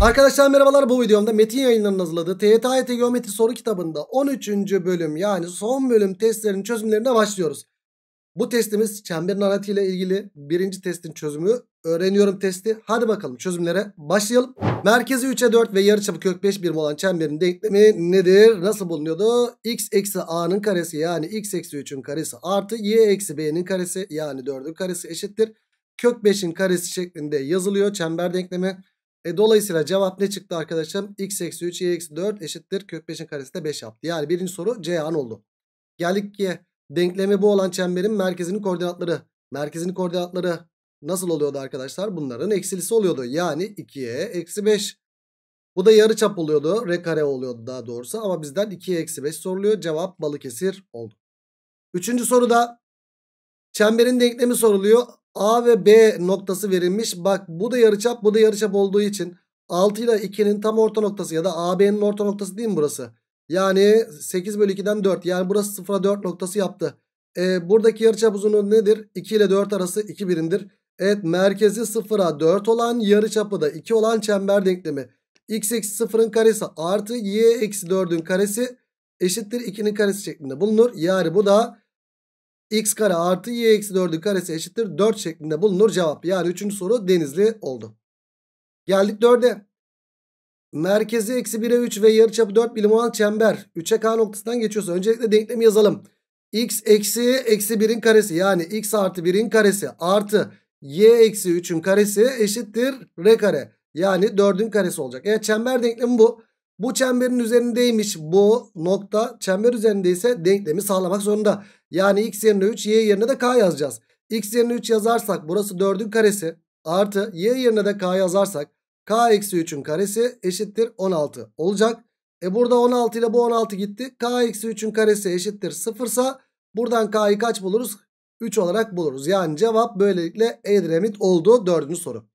Arkadaşlar merhabalar bu videomda Metin yayınlarının hazırladığı TYT Geometri soru kitabında 13. bölüm yani son bölüm testlerin çözümlerine başlıyoruz. Bu testimiz çember aratı ile ilgili birinci testin çözümü öğreniyorum testi. Hadi bakalım çözümlere başlayalım. Merkezi 3'e 4 ve yarıçapı kök 5 birim olan çemberin denklemi nedir? Nasıl bulunuyordu? x eksi a'nın karesi yani x eksi 3'ün karesi artı y eksi b'nin karesi yani 4'ün karesi eşittir. Kök 5'in karesi şeklinde yazılıyor çember denklemi. E, dolayısıyla cevap ne çıktı arkadaşım? X eksi 3 y eksi 4 eşittir. Kök 5'in karesi de 5 yaptı. Yani birinci soru C an oldu. Geldik ki denklemi bu olan çemberin merkezinin koordinatları. Merkezinin koordinatları nasıl oluyordu arkadaşlar? Bunların eksilisi oluyordu. Yani 2'ye eksi 5. Bu da yarı çap oluyordu. R kare oluyordu daha doğrusu. Ama bizden 2'ye eksi 5 soruluyor. Cevap Balıkesir oldu. Üçüncü soruda çemberin denklemi soruluyor. A ve B noktası verilmiş. Bak bu da yarıçap bu da yarıçap olduğu için 6 ile 2'nin tam orta noktası ya da AB'nin orta noktası değil mi burası? Yani 8 bölü 2'den 4 yani burası 0'a 4 noktası yaptı. E, buradaki yarıçap uzunluğu nedir? 2 ile 4 arası 2 birindir. Evet merkezi 0'a 4 olan yarıçapı da 2 olan çember denklemi. x eksi 0'ın karesi artı y eksi 4'ün karesi eşittir 2'nin karesi şeklinde bulunur. Yani bu da x kare artı y eksi 4'ün karesi eşittir 4 şeklinde bulunur cevap. Yani 3. soru denizli oldu. Geldik 4'e. Merkezi eksi 1'e 3 ve yarıçapı 4 birim olan çember 3'e k noktasından geçiyorsa öncelikle denklemi yazalım. x eksi eksi 1'in karesi yani x artı 1'in karesi artı y eksi 3'ün karesi eşittir r kare. Yani 4'ün karesi olacak. Evet çember denklemi bu. Bu çemberin üzerindeymiş bu nokta. Çember üzerindeyse denklemi sağlamak zorunda. Yani x yerine 3 y yerine de k yazacağız. x yerine 3 yazarsak burası 4'ün karesi artı y yerine de k yazarsak k eksi 3'ün karesi eşittir 16 olacak. E burada 16 ile bu 16 gitti. k eksi 3'ün karesi eşittir 0 ise buradan k'yı kaç buluruz? 3 olarak buluruz. Yani cevap böylelikle Edremit oldu. Dördüncü soru.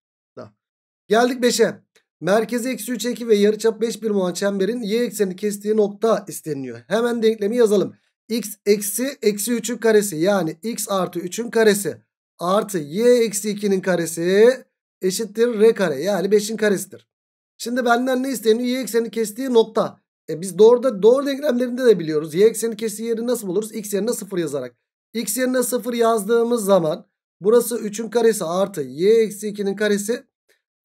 Geldik 5'e. Merkezi eksi 3 2 ve yarıçap 5 birim olan çemberin y eksenini kestiği nokta isteniyor. Hemen denklemi yazalım x eksi eksi 3'ün karesi yani x artı 3'ün karesi artı y eksi 2'nin karesi eşittir r kare yani 5'in karesidir. Şimdi benden ne isteniyor? Y ekseni kestiği nokta. E biz doğruda doğru denklemlerinde de biliyoruz. Y ekseni kestiği yeri nasıl buluruz? X yerine 0 yazarak. X yerine 0 yazdığımız zaman burası 3'ün karesi artı y eksi 2'nin karesi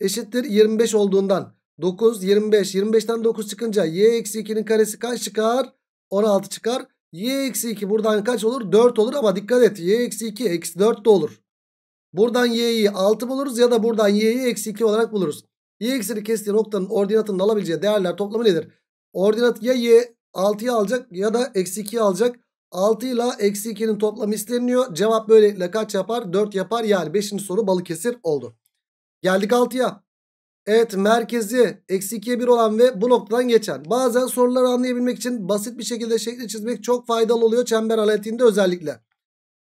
eşittir 25 olduğundan 9 25 25'ten 9 çıkınca y eksi 2'nin karesi kaç çıkar? 16 çıkar. Y eksi 2 buradan kaç olur? 4 olur ama dikkat et. Y eksi 2 eksi 4 de olur. Buradan y'yi 6 buluruz ya da buradan y'yi eksi 2 olarak buluruz. Y eksini kestiği noktanın ordinatının alabileceği değerler toplamı nedir? Ordinat ya y 6'yı alacak ya da eksi 2'yi alacak. 6 ile eksi 2'nin toplamı isteniyor. Cevap böylelikle kaç yapar? 4 yapar. Yani 5. soru Balıkesir oldu. Geldik 6'ya. Evet merkezi eksi 2'ye 1 olan ve bu noktadan geçen. Bazen soruları anlayabilmek için basit bir şekilde şekli çizmek çok faydalı oluyor çember aletinde özellikle.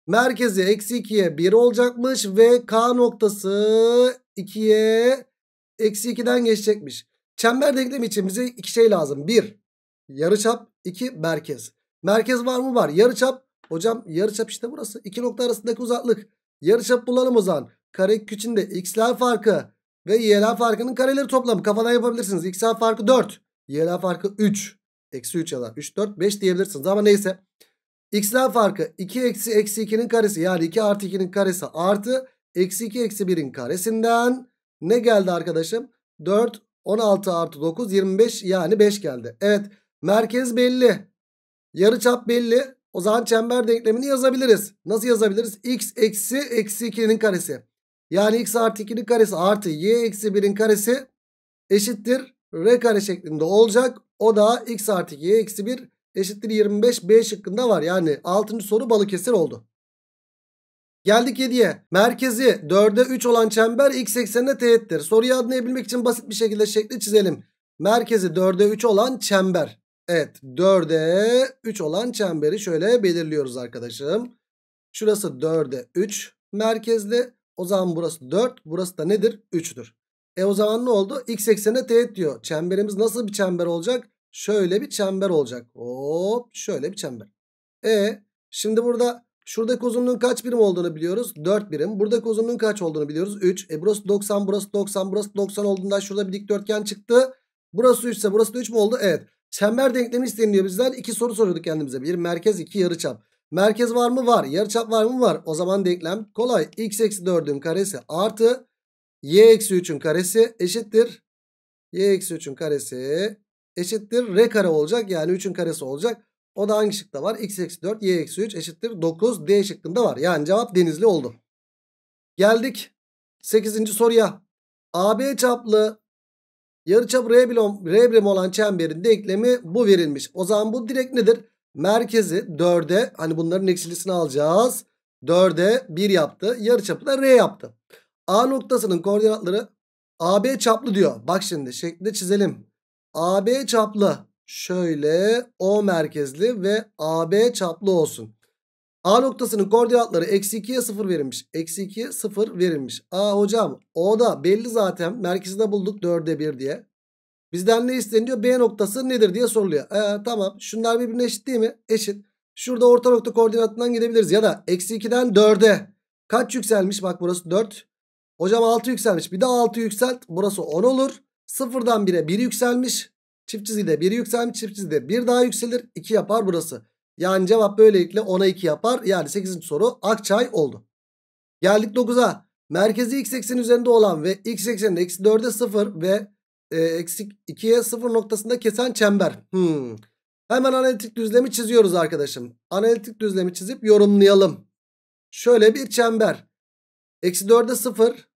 Merkezi eksi 2'ye 1 olacakmış ve K noktası 2'ye eksi 2'den geçecekmiş. Çember denklemi için bize iki şey lazım. 1 yarıçap 2 merkez. Merkez var mı var yarıçap. Hocam yarıçap işte burası. İki nokta arasındaki uzaklık. Yarıçap bulalım o zaman. Kareköküçün de x'ler farkı ve YLA farkının kareleri toplamı. Kafadan yapabilirsiniz. XA farkı 4. YLA farkı 3. Eksi 3 yalan. 3, 4, 5 diyebilirsiniz. Ama neyse. XA farkı 2 eksi eksi 2'nin karesi. Yani 2 artı 2'nin karesi artı. Eksi 2 eksi 1'in karesinden ne geldi arkadaşım? 4, 16 artı 9, 25 yani 5 geldi. Evet. Merkez belli. yarıçap belli. O zaman çember denklemini yazabiliriz. Nasıl yazabiliriz? X eksi eksi 2'nin karesi. Yani x artı 2'nin karesi artı y eksi 1'in karesi eşittir r kare şeklinde olacak. O da x artı y eksi 1 eşittir 25 b şıkkında var. Yani 6. soru Balıkesir oldu. Geldik 7'ye. Merkezi 4'e 3 olan çember x eksenine teğettir. Soruyu anlayabilmek için basit bir şekilde şekli çizelim. Merkezi 4'e 3 olan çember. Evet 4'e 3 olan çemberi şöyle belirliyoruz arkadaşım. Şurası 4'e 3 merkezli. O zaman burası 4. Burası da nedir? 3'tür. E o zaman ne oldu? X eksene teğet diyor. Çemberimiz nasıl bir çember olacak? Şöyle bir çember olacak. Hop şöyle bir çember. E şimdi burada şuradaki uzunluğun kaç birim olduğunu biliyoruz? 4 birim. Buradaki uzunluğun kaç olduğunu biliyoruz? 3. E burası 90 burası 90 burası 90 olduğundan şurada bir dikdörtgen çıktı. Burası 3 ise burası da 3 mü oldu? Evet. Çember denklemi isteniliyor Bizler İki soru soruyorduk kendimize. Bir merkez iki yarıçap. Merkez var mı? Var. Yarıçap var mı? Var. O zaman denklem kolay. x eksi 4'ün karesi artı y eksi 3'ün karesi eşittir. y eksi 3'ün karesi eşittir. R kare olacak. Yani 3'ün karesi olacak. O da hangi şıkta var? x eksi 4 y eksi 3 eşittir 9 d şıkkında var. Yani cevap denizli oldu. Geldik 8. soruya. AB çaplı yarıçap R birim olan çemberin denklemi bu verilmiş. O zaman bu direkt nedir? merkezi 4'e hani bunların eksilisini alacağız. 4'e 1 yaptı. Yarıçapı da R yaptı. A noktasının koordinatları AB çaplı diyor. Bak şimdi şeklinde çizelim. AB çaplı şöyle O merkezli ve AB çaplı olsun. A noktasının koordinatları eksi 2'ye 0 verilmiş. Eksi 2'ye 0 verilmiş. A hocam o da belli zaten. Merkezi de bulduk 4'e 1 diye. Bizden ne isteniyor? B noktası nedir diye soruluyor. Ee, tamam. Şunlar birbirine eşit değil mi? Eşit. Şurada orta nokta koordinatından gidebiliriz. Ya da eksi 2'den 4'e. Kaç yükselmiş? Bak burası 4. Hocam 6 yükselmiş. Bir daha 6 yükselt. Burası 10 olur. 0'dan 1'e 1 yükselmiş. Çift çizgide 1 yükselmiş. Çift çizgide 1 daha yükselir. 2 yapar burası. Yani cevap böylelikle 10'a 2 yapar. Yani 8. soru Akçay oldu. Geldik 9'a. Merkezi x ekseni üzerinde olan ve x ekseninde eksi 4'e 0 ve eksi ee, eksik 2'ye 0 noktasında kesen çember. Hmm. Hemen analitik düzlemi çiziyoruz arkadaşım. Analitik düzlemi çizip yorumlayalım. Şöyle bir çember. Eksi 4'e 0.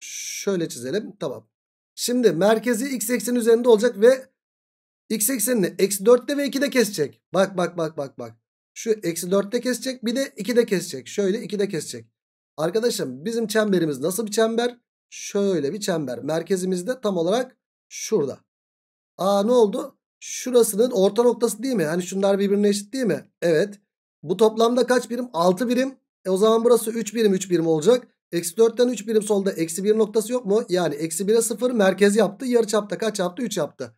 Şöyle çizelim. Tamam. Şimdi merkezi x ekseni üzerinde olacak ve x eksenini eksi 4'te ve 2'de kesecek. Bak bak bak bak bak. Şu eksi 4'te kesecek bir de 2'de kesecek. Şöyle 2'de kesecek. Arkadaşım bizim çemberimiz nasıl bir çember? Şöyle bir çember. merkezimizde tam olarak şurada. Aa ne oldu? Şurasının orta noktası değil mi? Hani şunlar birbirine eşit değil mi? Evet. Bu toplamda kaç birim? 6 birim. E o zaman burası 3 birim 3 birim olacak. Eksi 4'ten 3 birim solda eksi 1 noktası yok mu? Yani eksi 1'e 0 merkez yaptı. Yarı çapta kaç yaptı? 3 yaptı.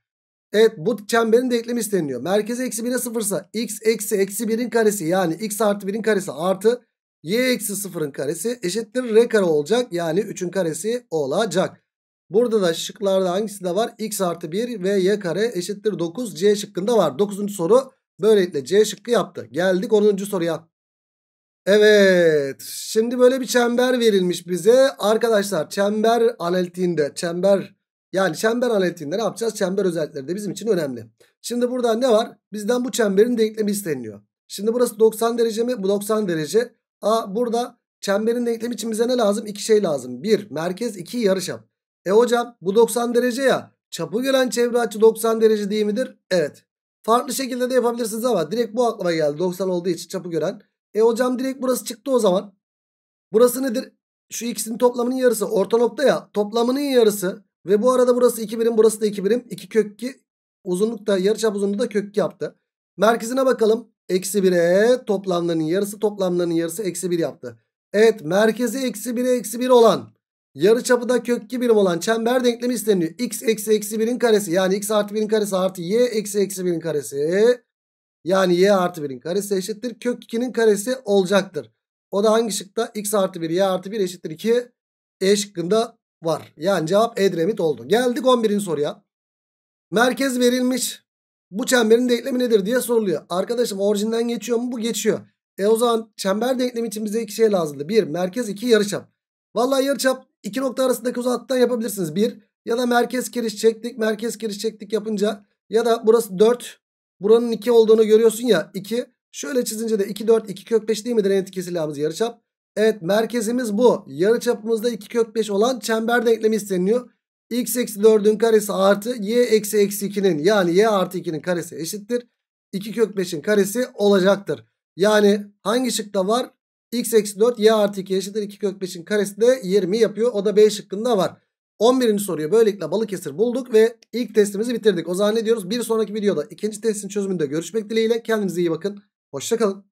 Evet bu çemberin denklemi isteniyor. Merkezi eksi 1'e 0 ise x eksi eksi 1'in karesi yani x artı 1'in karesi artı y eksi 0'ın karesi eşittir r kare olacak. Yani 3'ün karesi olacak. Burada da şıklarda hangisi de var? x artı 1 ve y kare eşittir 9. c şıkkında var. 9. soru böylelikle c şıkkı yaptı. Geldik 10. soruya. Evet şimdi böyle bir çember verilmiş bize. Arkadaşlar çember analitiğinde çember yani çember analitiğinde ne yapacağız? Çember özellikleri de bizim için önemli. Şimdi burada ne var? Bizden bu çemberin denklemi isteniyor. Şimdi burası 90 derece mi? Bu 90 derece. A burada çemberin denklemi için bize ne lazım? İki şey lazım. Bir merkez iki yarıçap. E hocam bu 90 derece ya. Çapı gören çevre açı 90 derece değil midir? Evet. Farklı şekilde de yapabilirsiniz ama direkt bu aklıma geldi. 90 olduğu için çapı gören. E hocam direkt burası çıktı o zaman. Burası nedir? Şu ikisinin toplamının yarısı. Orta nokta ya. Toplamının yarısı. Ve bu arada burası 2 birim burası da 2 birim. 2 kök 2 uzunlukta yarıçap uzunluğu da kök 2 yaptı. Merkezine bakalım. Eksi 1'e toplamlarının yarısı toplamlarının yarısı eksi 1 yaptı. Evet merkezi eksi 1'e eksi 1 olan yarıçapı da kök 2 birim olan çember denklemi isteniyor. x eksi eksi 1'in karesi yani x artı 1'in karesi artı y eksi eksi 1'in karesi. Yani y artı 1'in karesi eşittir. Kök 2'nin karesi olacaktır. O da hangi şıkta? x artı 1 y artı 1 eşittir 2 e şıkkında var. Yani cevap Edremit oldu. Geldik 11. soruya. Merkez verilmiş. Bu çemberin denklemi nedir diye soruluyor. Arkadaşım orijinden geçiyor mu? Bu geçiyor. E o zaman çember denklemi için bize iki şey lazımdı. Bir merkez iki yarıçap. Vallahi yarıçap iki nokta arasındaki uzaklıktan yapabilirsiniz. Bir ya da merkez giriş çektik merkez giriş çektik yapınca ya da burası dört, buranın iki olduğunu görüyorsun ya iki. şöyle çizince de iki dört iki kök beş değil midir en etkisi silahımız yarıçap. Evet merkezimiz bu yarıçapımızda iki kök beş olan çember denklemi isteniyor x eksi 4'ün karesi artı y eksi eksi 2'nin yani y artı 2'nin karesi eşittir. 2 kök 5'in karesi olacaktır. Yani hangi şıkta var? x eksi 4 y artı 2 eşittir 2 kök 5'in karesi de 20 yapıyor. O da B şıkkında var. 11. soruyu böylelikle Balıkesir bulduk ve ilk testimizi bitirdik. O zaman ne diyoruz? Bir sonraki videoda ikinci testin çözümünde görüşmek dileğiyle. Kendinize iyi bakın. Hoşçakalın.